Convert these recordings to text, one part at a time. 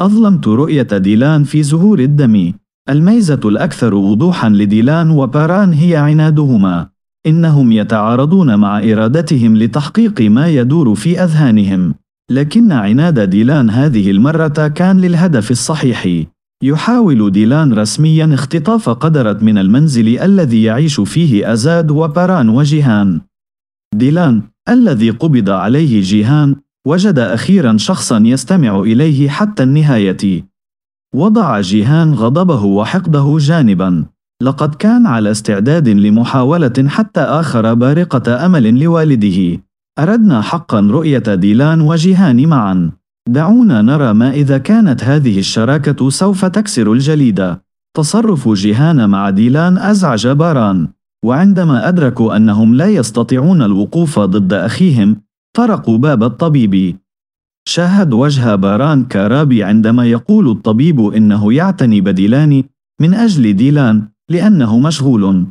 أظلمت رؤية ديلان في زهور الدم الميزة الأكثر وضوحا لديلان وباران هي عنادهما إنهم يتعارضون مع إرادتهم لتحقيق ما يدور في أذهانهم لكن عناد ديلان هذه المرة كان للهدف الصحيح يحاول ديلان رسميا اختطاف قدرة من المنزل الذي يعيش فيه أزاد وباران وجيهان ديلان الذي قبض عليه جيهان وجد أخيرا شخصا يستمع إليه حتى النهاية. وضع جيهان غضبه وحقده جانبا. لقد كان على استعداد لمحاولة حتى آخر بارقة أمل لوالده. أردنا حقا رؤية ديلان وجيهان معا. دعونا نرى ما إذا كانت هذه الشراكة سوف تكسر الجليد. تصرف جيهان مع ديلان أزعج باران. وعندما أدركوا أنهم لا يستطيعون الوقوف ضد أخيهم طرقوا باب الطبيب شاهد وجه باران كارابي عندما يقول الطبيب إنه يعتني بديلان من أجل ديلان لأنه مشغول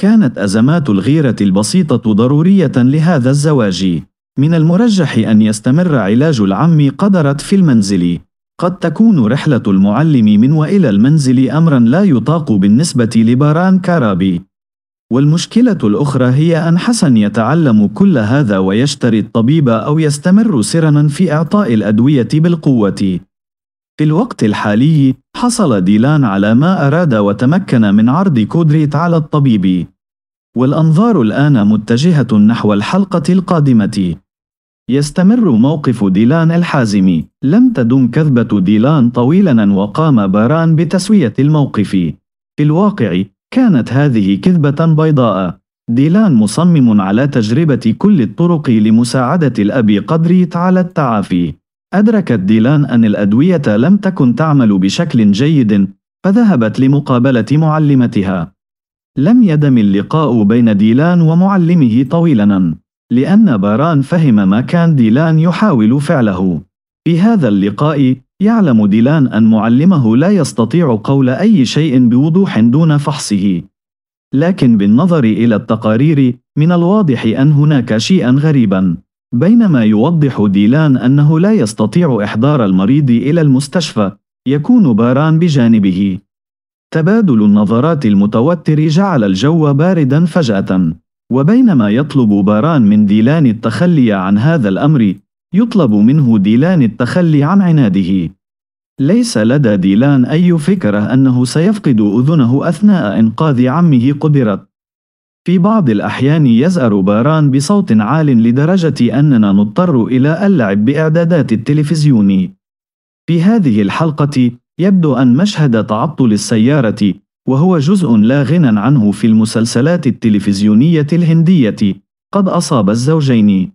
كانت أزمات الغيرة البسيطة ضرورية لهذا الزواج من المرجح أن يستمر علاج العم قدرت في المنزل قد تكون رحلة المعلم من وإلى المنزل أمرا لا يطاق بالنسبة لباران كارابي والمشكلة الأخرى هي أن حسن يتعلم كل هذا ويشتري الطبيب أو يستمر سرنا في إعطاء الأدوية بالقوة. في الوقت الحالي، حصل ديلان على ما أراد وتمكن من عرض كودريت على الطبيب. والأنظار الآن متجهة نحو الحلقة القادمة. يستمر موقف ديلان الحازم. لم تدم كذبة ديلان طويلا وقام باران بتسوية الموقف. في الواقع كانت هذه كذبة بيضاء. ديلان مصمم على تجربة كل الطرق لمساعدة الأب قدريت على التعافي. أدركت ديلان أن الأدوية لم تكن تعمل بشكل جيد، فذهبت لمقابلة معلمتها. لم يدم اللقاء بين ديلان ومعلمه طويلاً، لأن باران فهم ما كان ديلان يحاول فعله. في هذا اللقاء، يعلم ديلان أن معلمه لا يستطيع قول أي شيء بوضوح دون فحصه. لكن بالنظر إلى التقارير، من الواضح أن هناك شيئًا غريبًا. بينما يوضح ديلان أنه لا يستطيع إحضار المريض إلى المستشفى، يكون باران بجانبه. تبادل النظرات المتوتر جعل الجو باردا فجأة. وبينما يطلب باران من ديلان التخلي عن هذا الأمر، يطلب منه ديلان التخلي عن عناده ليس لدى ديلان أي فكرة أنه سيفقد أذنه أثناء إنقاذ عمه قدرت في بعض الأحيان يزأر باران بصوت عال لدرجة أننا نضطر إلى اللعب بإعدادات التلفزيون. في هذه الحلقة يبدو أن مشهد تعطل السيارة وهو جزء لا غنى عنه في المسلسلات التلفزيونية الهندية قد أصاب الزوجين.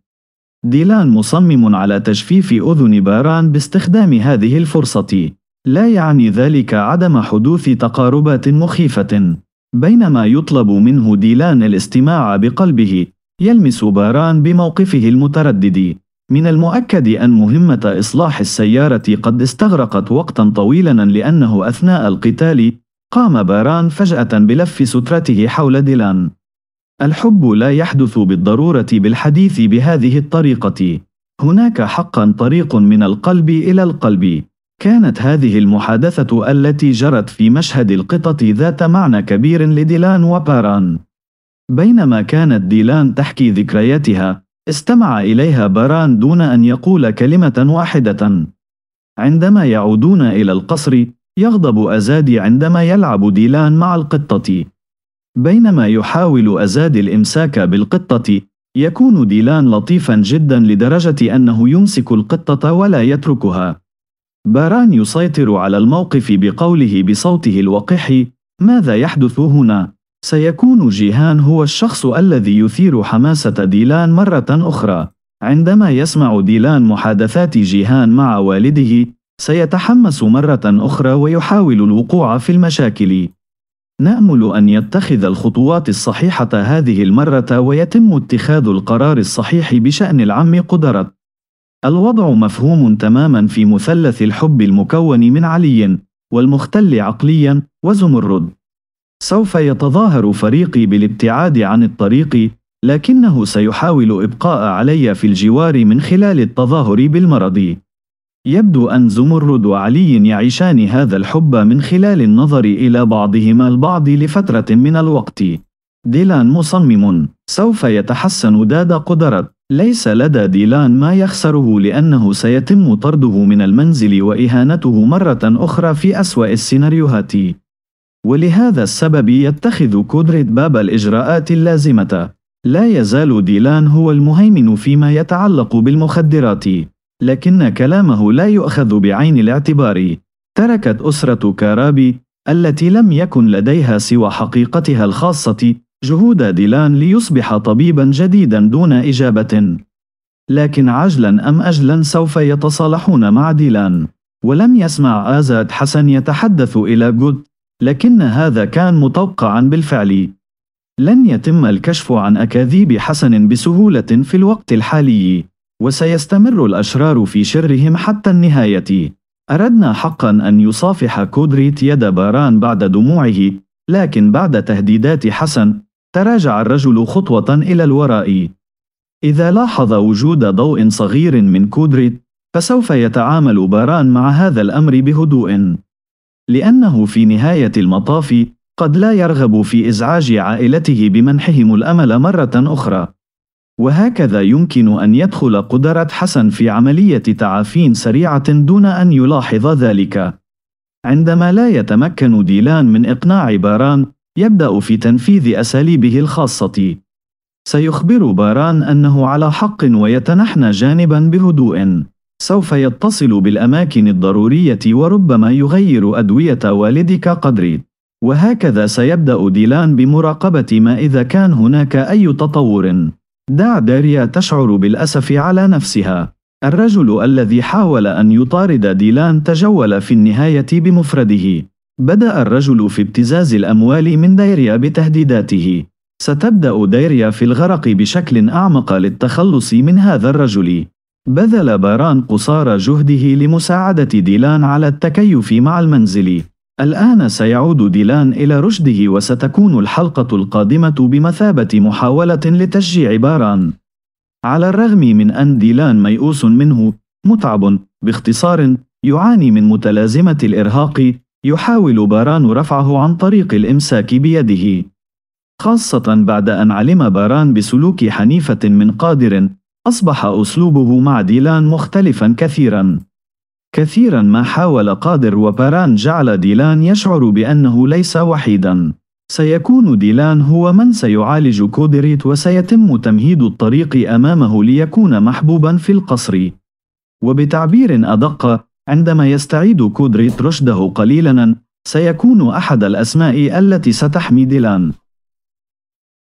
ديلان مصمم على تجفيف أذن باران باستخدام هذه الفرصة. لا يعني ذلك عدم حدوث تقاربات مخيفة. بينما يطلب منه ديلان الاستماع بقلبه، يلمس باران بموقفه المتردد. من المؤكد أن مهمة إصلاح السيارة قد استغرقت وقتا طويلا لأنه أثناء القتال قام باران فجأة بلف سترته حول ديلان الحب لا يحدث بالضرورة بالحديث بهذه الطريقة. هناك حقا طريق من القلب إلى القلب. كانت هذه المحادثة التي جرت في مشهد القطط ذات معنى كبير لديلان وباران. بينما كانت ديلان تحكي ذكرياتها، استمع إليها باران دون أن يقول كلمة واحدة. عندما يعودون إلى القصر، يغضب أزادي عندما يلعب ديلان مع القطة. بينما يحاول أزاد الإمساك بالقطة، يكون ديلان لطيفا جدا لدرجة أنه يمسك القطة ولا يتركها. باران يسيطر على الموقف بقوله بصوته الوقح: ماذا يحدث هنا؟ سيكون جيهان هو الشخص الذي يثير حماسة ديلان مرة أخرى. عندما يسمع ديلان محادثات جيهان مع والده، سيتحمس مرة أخرى ويحاول الوقوع في المشاكل. نأمل أن يتخذ الخطوات الصحيحة هذه المرة ويتم اتخاذ القرار الصحيح بشأن العم قدرة. الوضع مفهوم تماما في مثلث الحب المكون من علي والمختل عقليا وزمرد. سوف يتظاهر فريقي بالابتعاد عن الطريق لكنه سيحاول إبقاء علي في الجوار من خلال التظاهر بالمرض. يبدو أن زمرد وعلي يعيشان هذا الحب من خلال النظر إلى بعضهما البعض لفترة من الوقت. ديلان مصمم، سوف يتحسن داد قدرة. ليس لدى ديلان ما يخسره لأنه سيتم طرده من المنزل وإهانته مرة أخرى في أسوأ السيناريوهات. ولهذا السبب يتخذ كودريت باب الإجراءات اللازمة. لا يزال ديلان هو المهيمن فيما يتعلق بالمخدرات. لكن كلامه لا يؤخذ بعين الاعتبار تركت أسرة كارابي التي لم يكن لديها سوى حقيقتها الخاصة جهود ديلان ليصبح طبيبا جديدا دون إجابة لكن عجلا أم أجلا سوف يتصالحون مع ديلان ولم يسمع آزاد حسن يتحدث إلى جود لكن هذا كان متوقعا بالفعل لن يتم الكشف عن أكاذيب حسن بسهولة في الوقت الحالي وسيستمر الأشرار في شرهم حتى النهاية أردنا حقا أن يصافح كودريت يد باران بعد دموعه لكن بعد تهديدات حسن تراجع الرجل خطوة إلى الوراء إذا لاحظ وجود ضوء صغير من كودريت فسوف يتعامل باران مع هذا الأمر بهدوء لأنه في نهاية المطاف قد لا يرغب في إزعاج عائلته بمنحهم الأمل مرة أخرى وهكذا يمكن أن يدخل قدرة حسن في عملية تعافين سريعة دون أن يلاحظ ذلك. عندما لا يتمكن ديلان من إقناع باران، يبدأ في تنفيذ أساليبه الخاصة. سيخبر باران أنه على حق ويتنحنى جانبا بهدوء. سوف يتصل بالأماكن الضرورية وربما يغير أدوية والدك قدري. وهكذا سيبدأ ديلان بمراقبة ما إذا كان هناك أي تطور. دع داريا تشعر بالأسف على نفسها. الرجل الذي حاول أن يطارد ديلان تجول في النهاية بمفرده. بدأ الرجل في ابتزاز الأموال من دايريا بتهديداته. ستبدأ دايريا في الغرق بشكل أعمق للتخلص من هذا الرجل. بذل باران قصارى جهده لمساعدة ديلان على التكيف مع المنزل. الآن سيعود ديلان إلى رشده وستكون الحلقة القادمة بمثابة محاولة لتشجيع باران. على الرغم من أن ديلان ميؤوس منه، متعب، باختصار، يعاني من متلازمة الإرهاق، يحاول باران رفعه عن طريق الإمساك بيده. خاصة بعد أن علم باران بسلوك حنيفة من قادر، أصبح أسلوبه مع ديلان مختلفا كثيرا. كثيرا ما حاول قادر وباران جعل ديلان يشعر بأنه ليس وحيدا سيكون ديلان هو من سيعالج كودريت وسيتم تمهيد الطريق أمامه ليكون محبوبا في القصر وبتعبير أدق عندما يستعيد كودريت رشده قليلا سيكون أحد الأسماء التي ستحمي ديلان